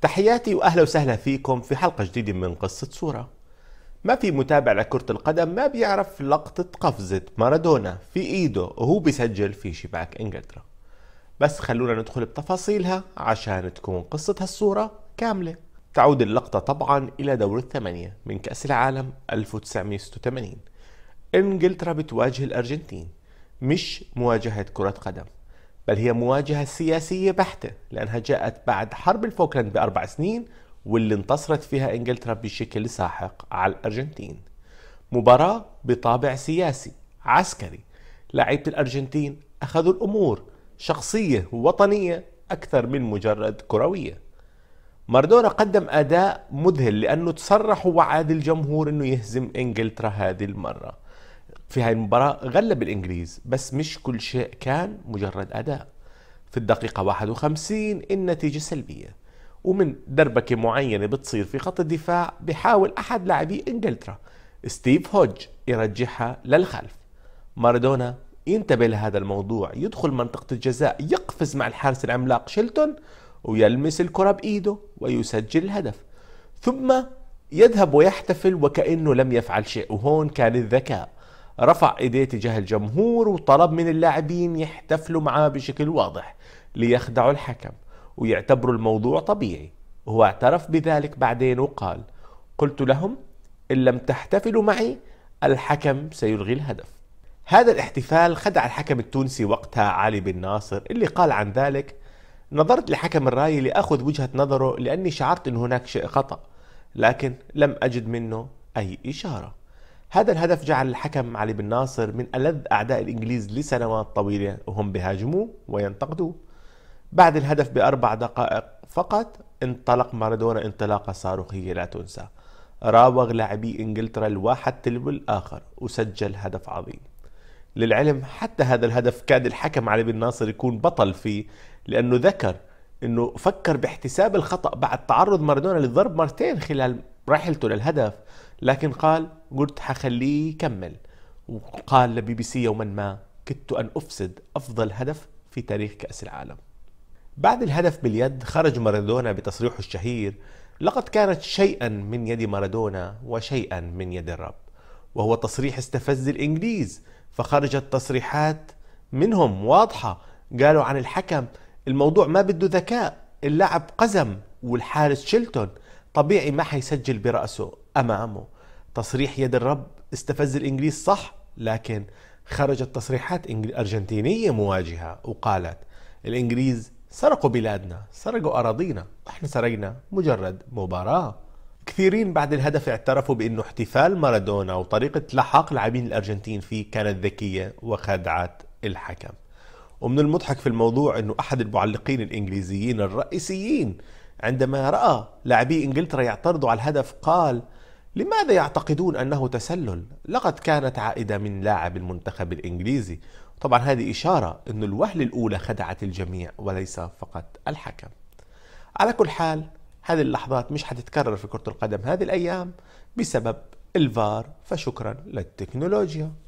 تحياتي واهلا وسهلا فيكم في حلقه جديده من قصه صوره. ما في متابع لكرة القدم ما بيعرف لقطة قفزة مارادونا في ايده وهو بيسجل في شباك انجلترا. بس خلونا ندخل بتفاصيلها عشان تكون قصة هالصورة كاملة. تعود اللقطة طبعا إلى دور الثمانية من كأس العالم 1986 إنجلترا بتواجه الأرجنتين مش مواجهة كرة قدم بل هي مواجهة سياسية بحتة لأنها جاءت بعد حرب الفوكلاند بأربع سنين واللي انتصرت فيها إنجلترا بشكل ساحق على الأرجنتين مباراة بطابع سياسي عسكري لعيبة الأرجنتين أخذوا الأمور شخصية ووطنية أكثر من مجرد كروية ماردونا قدم أداء مذهل لأنه تصرح ووعد الجمهور أنه يهزم إنجلترا هذه المرة في هاي المباراة غلب الإنجليز بس مش كل شيء كان مجرد أداء في الدقيقة 51 النتيجة سلبية ومن دربكة معينة بتصير في خط الدفاع بحاول أحد لاعبي إنجلترا ستيف هوج يرجعها للخلف مارادونا ينتبه لهذا الموضوع يدخل منطقة الجزاء يقفز مع الحارس العملاق شيلتون ويلمس الكرة بإيده ويسجل الهدف ثم يذهب ويحتفل وكأنه لم يفعل شيء وهون كان الذكاء رفع ايديه تجاه الجمهور وطلب من اللاعبين يحتفلوا معاه بشكل واضح ليخدعوا الحكم ويعتبروا الموضوع طبيعي هو اعترف بذلك بعدين وقال قلت لهم إن لم تحتفلوا معي الحكم سيلغي الهدف هذا الاحتفال خدع الحكم التونسي وقتها علي بن ناصر اللي قال عن ذلك نظرت لحكم الراي لأخذ وجهة نظره لأني شعرت أن هناك شيء خطأ لكن لم أجد منه أي إشارة هذا الهدف جعل الحكم علي بن ناصر من ألذ أعداء الإنجليز لسنوات طويلة وهم بهاجموه وينتقدوه بعد الهدف بأربع دقائق فقط انطلق مارادونا انطلاقة صاروخية لا تنسى راوغ لاعبي إنجلترا الواحد تلو الآخر وسجل هدف عظيم للعلم حتى هذا الهدف كاد الحكم علي بن ناصر يكون بطل فيه لأنه ذكر أنه فكر باحتساب الخطأ بعد تعرض مارادونا للضرب مرتين خلال رحلته للهدف لكن قال قلت حخليه يكمل وقال لبي بي سي يوما ما كدت أن أفسد أفضل هدف في تاريخ كأس العالم بعد الهدف باليد خرج مارادونا بتصريحه الشهير لقد كانت شيئا من يد مارادونا وشيئا من يد الرب وهو تصريح استفز الإنجليز فخرجت تصريحات منهم واضحة قالوا عن الحكم الموضوع ما بده ذكاء اللاعب قزم والحارس شيلتون طبيعي ما حيسجل برأسه امامه تصريح يد الرب استفز الانجليز صح لكن خرجت تصريحات ارجنتينيه مواجهه وقالت الانجليز سرقوا بلادنا سرقوا اراضينا احنا سرقنا مجرد مباراه كثيرين بعد الهدف اعترفوا بانه احتفال مارادونا وطريقه لحاق لاعبين الارجنتين فيه كانت ذكيه وخدعت الحكم ومن المضحك في الموضوع انه احد المعلقين الانجليزيين الرئيسيين عندما راى لاعبي انجلترا يعترضوا على الهدف قال لماذا يعتقدون أنه تسلل؟ لقد كانت عائدة من لاعب المنتخب الإنجليزي طبعا هذه إشارة أن الوهلة الأولى خدعت الجميع وليس فقط الحكم على كل حال هذه اللحظات مش حتتكرر في كرة القدم هذه الأيام بسبب الفار فشكرا للتكنولوجيا